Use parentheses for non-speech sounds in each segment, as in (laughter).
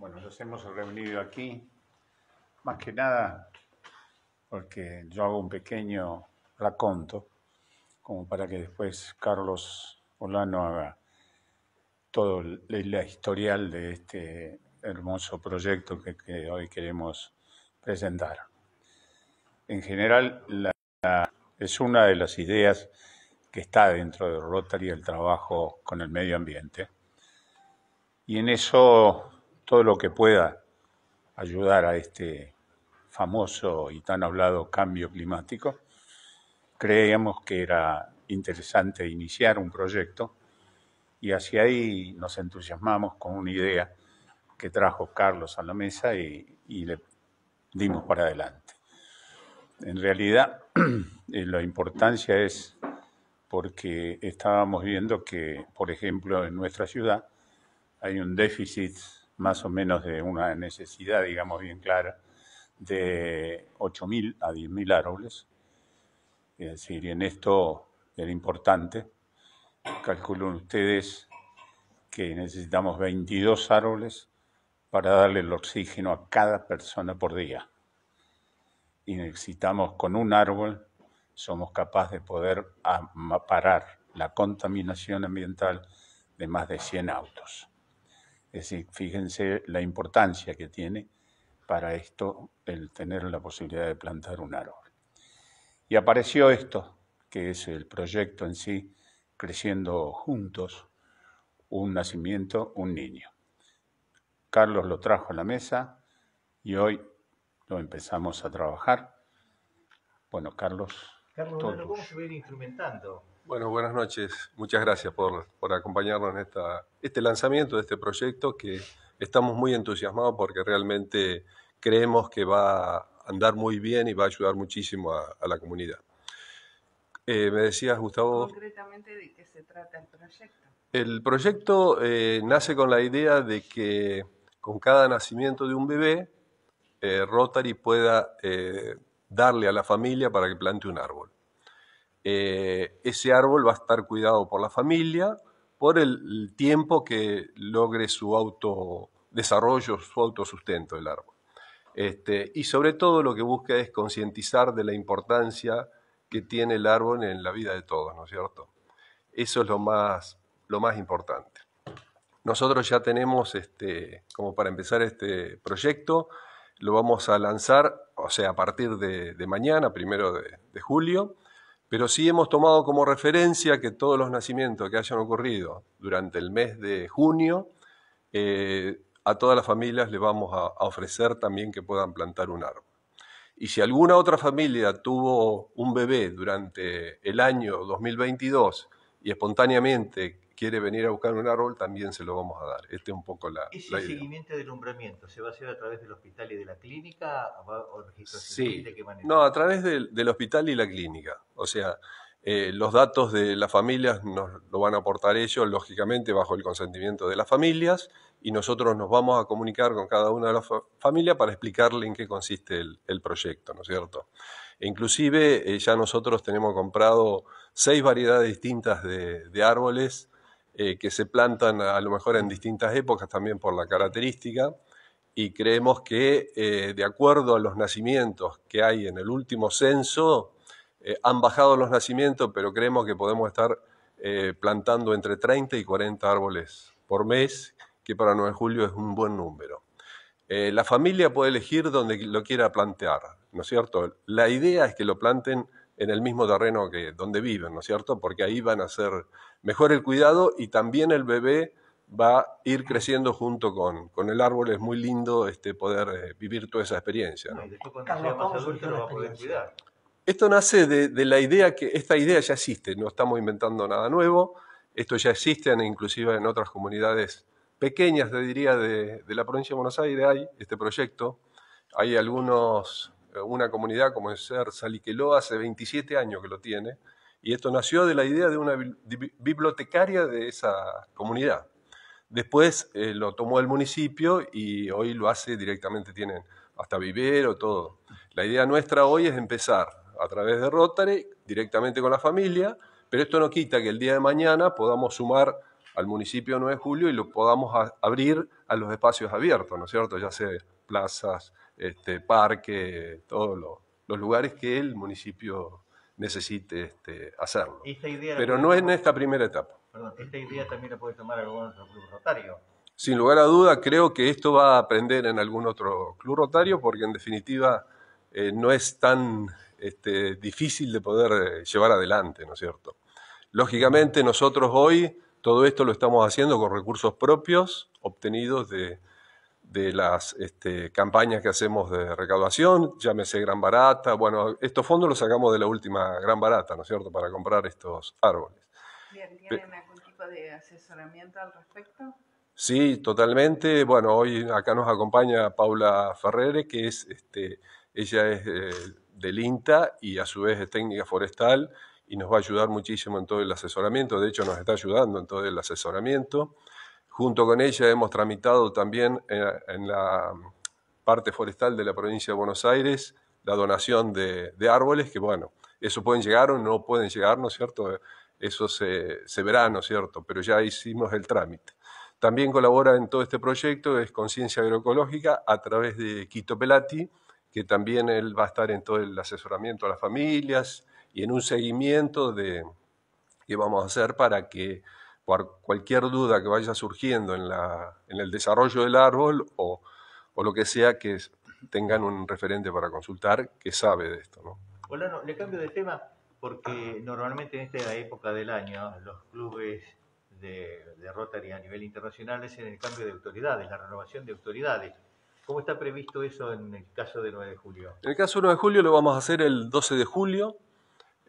Bueno, nos hemos reunido aquí, más que nada porque yo hago un pequeño raconto, como para que después Carlos Olano haga todo el, la historial de este hermoso proyecto que, hoy queremos presentar. En general, la, es una de las ideas que está dentro de Rotary el trabajo con el medio ambiente. Y en eso todo lo que pueda ayudar a este famoso y tan hablado cambio climático, creíamos que era interesante iniciar un proyecto y hacia ahí nos entusiasmamos con una idea que trajo Carlos a la mesa y, le dimos para adelante. En realidad, (clears throat) eh, la importancia es porque estábamos viendo que, por ejemplo, en nuestra ciudad hay un déficit más o menos de una necesidad, digamos, bien clara, de 8.000 a 10.000 árboles. Es decir, en esto era importante. calculan ustedes que necesitamos 22 árboles para darle el oxígeno a cada persona por día. Y necesitamos con un árbol, somos capaces de poder parar la contaminación ambiental de más de 100 autos. Es decir, fíjense la importancia que tiene para esto el tener la posibilidad de plantar un árbol. Y apareció esto, que es el proyecto en sí, creciendo juntos, un nacimiento, un niño. Carlos lo trajo a la mesa y hoy lo empezamos a trabajar. Bueno, Carlos, bueno, buenas noches. Muchas gracias por, acompañarnos en esta, este lanzamiento de este proyecto que estamos muy entusiasmados porque realmente creemos que va a andar muy bien y va a ayudar muchísimo a, la comunidad. Eh, me decías, Gustavo. Concretamente, ¿de qué se trata el proyecto? El proyecto eh, nace con la idea de que con cada nacimiento de un bebé, eh, Rotary pueda darle a la familia para que plante un árbol. Eh, ese árbol va a estar cuidado por la familia por el tiempo que logre su autodesarrollo, su autosustento del árbol. Este, y sobre todo lo que busca es concientizar de la importancia que tiene el árbol en la vida de todos, ¿no es cierto? Eso es lo más, lo más importante. Nosotros ya tenemos, este, como para empezar este proyecto, lo vamos a lanzar, o sea, a partir de, mañana, primero de, julio, pero sí hemos tomado como referencia que todos los nacimientos que hayan ocurrido durante el mes de junio, eh, a todas las familias les vamos a, a ofrecer también que puedan plantar un árbol. Y si alguna otra familia tuvo un bebé durante el año 2022 y espontáneamente quiere venir a buscar un árbol, también se lo vamos a dar. Este es un poco la, ¿Ese seguimiento de alumbramiento se va a hacer a través del hospital y de la clínica Sí, no, a través del, hospital y la clínica. O sea, eh, los datos de las familias nos lo van a aportar ellos, lógicamente, bajo el consentimiento de las familias, y nosotros nos vamos a comunicar con cada una de las familias para explicarle en qué consiste el, proyecto, ¿no es cierto? E inclusive eh, ya nosotros tenemos comprado seis variedades distintas de árboles eh, que se plantan a lo mejor en distintas épocas también por la característica y creemos que eh, de acuerdo a los nacimientos que hay en el último censo, eh, han bajado los nacimientos, pero creemos que podemos estar plantando entre 30 y 40 árboles por mes, que para 9 julio es un buen número. la familia puede elegir donde lo quiera plantear, ¿no es cierto? La idea es que lo planten en el mismo terreno que donde viven, ¿no es cierto? Porque ahí van a ser mejor el cuidado y también el bebé va a ir creciendo junto con, el árbol. Es muy lindo este, poder eh, vivir toda esa experiencia. ¿no? Esto nace de, la idea que esta idea ya existe, no estamos inventando nada nuevo, esto ya existe inclusive en otras comunidades pequeñas, diría, de, de la provincia de Buenos Aires hay este proyecto. Hay algunos eh, una comunidad como es Saliqueló hace 27 años que lo tiene, y esto nació de la idea de una bibliotecaria de esa comunidad. Después eh, lo tomó el municipio y hoy lo hace directamente, tienen hasta vivero, todo. La idea nuestra hoy es empezar a través de Rotary, directamente con la familia, pero esto no quita que el día de mañana podamos sumar al municipio 9 de julio y lo podamos abrir a los espacios abiertos, ¿no es cierto? Ya sea plazas, este, todos los lugares que el municipio necesite este, hacerlo. Pero no en esta primera etapa. esta idea también la puede tomar algún otro club rotario. Sin lugar a duda, creo que esto va a aprender en algún otro club rotario, porque en definitiva eh, no es tan este, difícil de poder eh, llevar adelante, ¿no es cierto? Lógicamente, nosotros hoy todo esto lo estamos haciendo con recursos propios obtenidos de, de las este, campañas que hacemos de recaudación, llámese Gran Barata, bueno, estos fondos los sacamos de la última Gran Barata, ¿no es cierto?, para comprar estos árboles. Bien, ¿tienen algún tipo de asesoramiento al respecto? Sí, totalmente. Bueno, hoy acá nos acompaña Paula Ferrere, que es, este, ella es eh, del INTA y a su vez es técnica forestal y nos va a ayudar muchísimo en todo el asesoramiento, de hecho nos está ayudando en todo el asesoramiento. Junto con ella hemos tramitado también eh, en la parte forestal de la provincia de Buenos Aires la donación de, árboles, que bueno, eso pueden llegar o no pueden llegar, ¿no es cierto? Eso se, verá, ¿no es cierto? Pero ya hicimos el trámite. También colabora en todo este proyecto es Conciencia Agroecológica a través de Quito Pelati, que también él va a estar en todo el asesoramiento a las familias y en un seguimiento de, qué vamos a hacer para que por cualquier duda que vaya surgiendo en, la, en el desarrollo del árbol o, o, lo que sea, que tengan un referente para consultar que sabe de esto. ¿no? Hola, le cambio de tema porque normalmente en esta época del año los clubes de, de, Rotary a nivel internacional es el cambio de autoridades, la renovación de autoridades. ¿Cómo está previsto eso en el caso del 9 de julio? En el caso del 9 de julio lo vamos a hacer el 12 de julio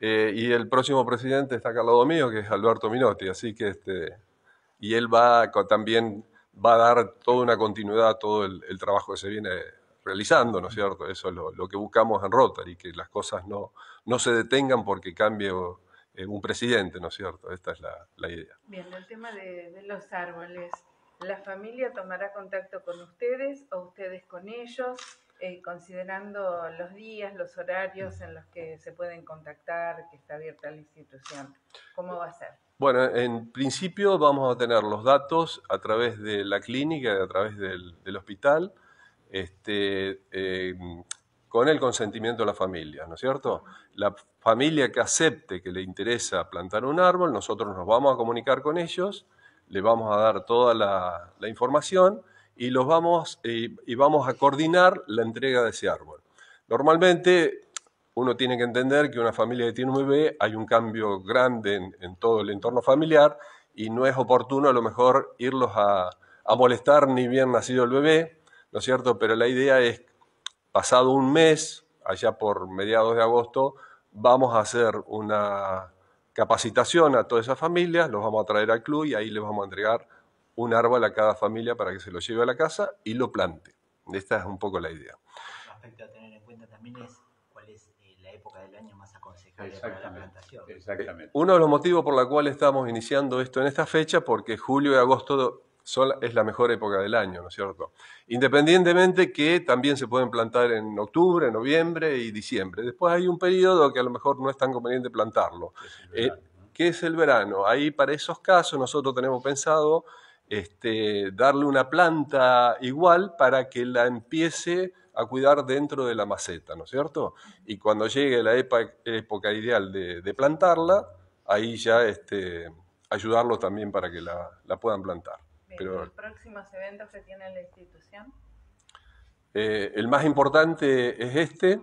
eh, y el próximo presidente está acá al lado mío, que es Alberto Minotti, así que este, y él va también va a dar toda una continuidad a todo el, trabajo que se viene realizando, ¿no es cierto? Eso es lo, que buscamos en Rotary, que las cosas no, no se detengan porque cambie eh, un presidente, ¿no es cierto? Esta es la, la idea. Bien, el tema de los árboles, ¿la familia tomará contacto con ustedes o ustedes con ellos? Eh, considerando los días, los horarios en los que se pueden contactar, que está abierta la institución. ¿Cómo va a ser? Bueno, en principio vamos a tener los datos a través de la clínica, a través del, hospital, este, eh, con el consentimiento de la familia, ¿no es cierto? La familia que acepte que le interesa plantar un árbol, nosotros nos vamos a comunicar con ellos, le vamos a dar toda la información y, los vamos, y, vamos a coordinar la entrega de ese árbol. Normalmente uno tiene que entender que una familia que tiene un bebé hay un cambio grande en, todo el entorno familiar y no es oportuno a lo mejor irlos a, a, molestar ni bien nacido el bebé, ¿no es cierto? Pero la idea es, pasado un mes, allá por mediados de agosto, vamos a hacer una capacitación a todas esas familias, los vamos a traer al club y ahí les vamos a entregar un árbol a cada familia para que se lo lleve a la casa y lo plante. Esta es un poco la idea. Aspecto a tener en cuenta también es cuál es eh, la época del año más aconsejable para la plantación. Exactamente. Uno de los motivos por la cual estamos iniciando esto en esta fecha, porque julio y agosto es la mejor época del año, ¿no es cierto? Independientemente que también se pueden plantar en octubre, noviembre y diciembre. Después hay un periodo que a lo mejor no es tan conveniente plantarlo, eh, que es el verano. Ahí para esos casos nosotros tenemos pensado este, darle una planta igual para que la empiece a cuidar dentro de la maceta, ¿no es cierto? Y cuando llegue la época ideal de, plantarla, ahí ya este, ayudarlo también para que la, puedan plantar. Pero, ¿Los próximos eventos que tiene la institución? Eh, el más importante es este.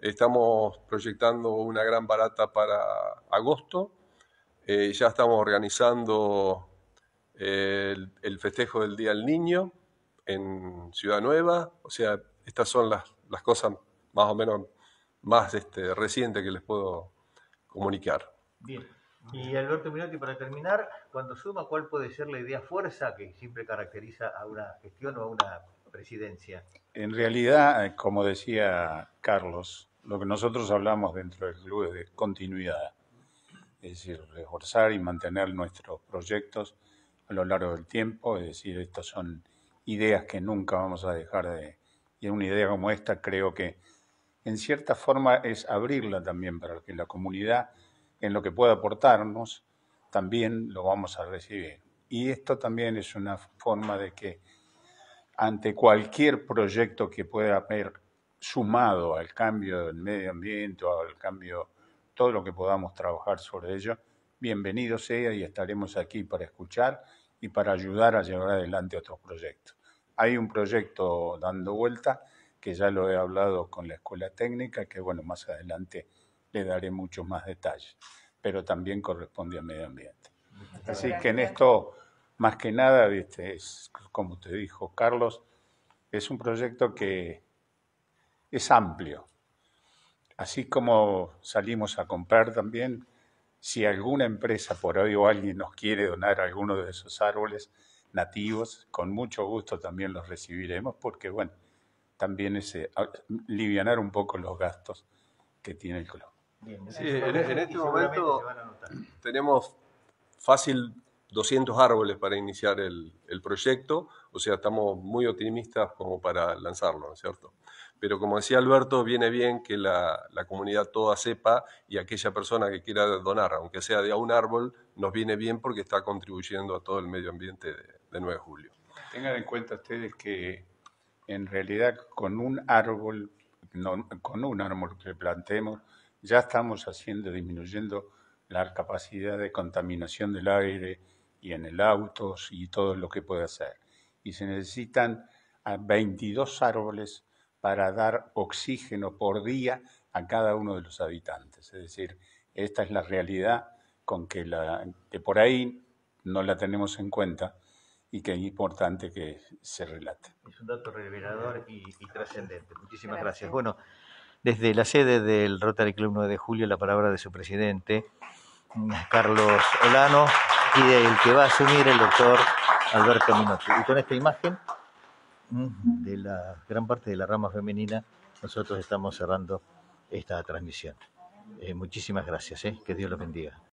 Estamos proyectando una gran barata para agosto. Eh, ya estamos organizando el, festejo del Día del Niño en Ciudad Nueva, o sea, estas son las, cosas más o menos más este, recientes que les puedo comunicar. Bien. Y Alberto Minotti, para terminar, cuando suma, ¿cuál puede ser la idea fuerza que siempre caracteriza a una gestión o a una presidencia? En realidad, eh, como decía Carlos, lo que nosotros hablamos dentro del club es de continuidad, es decir, reforzar y mantener nuestros proyectos a lo largo del tiempo, es decir, estas son ideas que nunca vamos a dejar de... Y una idea como esta creo que en cierta forma es abrirla también para que la comunidad en lo que pueda aportarnos también lo vamos a recibir. Y esto también es una forma de que ante cualquier proyecto que pueda haber sumado al cambio del medio ambiente, al cambio, todo lo que podamos trabajar sobre ello, bienvenido sea y estaremos aquí para escuchar y para ayudar a llevar adelante otros proyectos. Hay un proyecto dando vuelta que ya lo he hablado con la escuela técnica, que bueno, más adelante le daré muchos más detalles, pero también corresponde a medio ambiente. Así que en esto, más que nada, este, es, como te dijo Carlos, es un proyecto que es amplio. Así como salimos a comprar también, si alguna empresa por hoy o alguien nos quiere donar alguno de esos árboles nativos, con mucho gusto también los recibiremos porque, bueno, también es livianar un poco los gastos que tiene el club. en, e, este momento tenemos fácil 200 árboles para iniciar el proyecto o sea, estamos muy optimistas como para lanzarlo, ¿no es cierto? Pero como decía Alberto, viene bien que la, comunidad toda sepa y aquella persona que quiera donar, aunque sea de un árbol, nos viene bien porque está contribuyendo a todo el medio ambiente de, 9 de julio. Tengan en cuenta ustedes que en realidad con un árbol, con un árbol que plantemos, ya estamos haciendo, disminuyendo la capacidad de contaminación del aire y en el auto y todo lo que puede hacer y se necesitan 22 ah, árboles para dar oxígeno por día a cada uno de los habitantes. Es decir, esta es la realidad con que, por ahí no la tenemos en cuenta y que es importante que se relate. Es un dato revelador y, trascendente. Muchísimas gracias. Bueno, desde la sede del Rotary Club 9 de Julio, la palabra de su presidente, Carlos Olano, y del que va a asumir el doctor Alberto este Minotti. Y con esta imagen mm, de la gran parte de la rama femenina, nosotros estamos cerrando esta transmisión. Eh, muchísimas gracias, eh. que Dios los bendiga.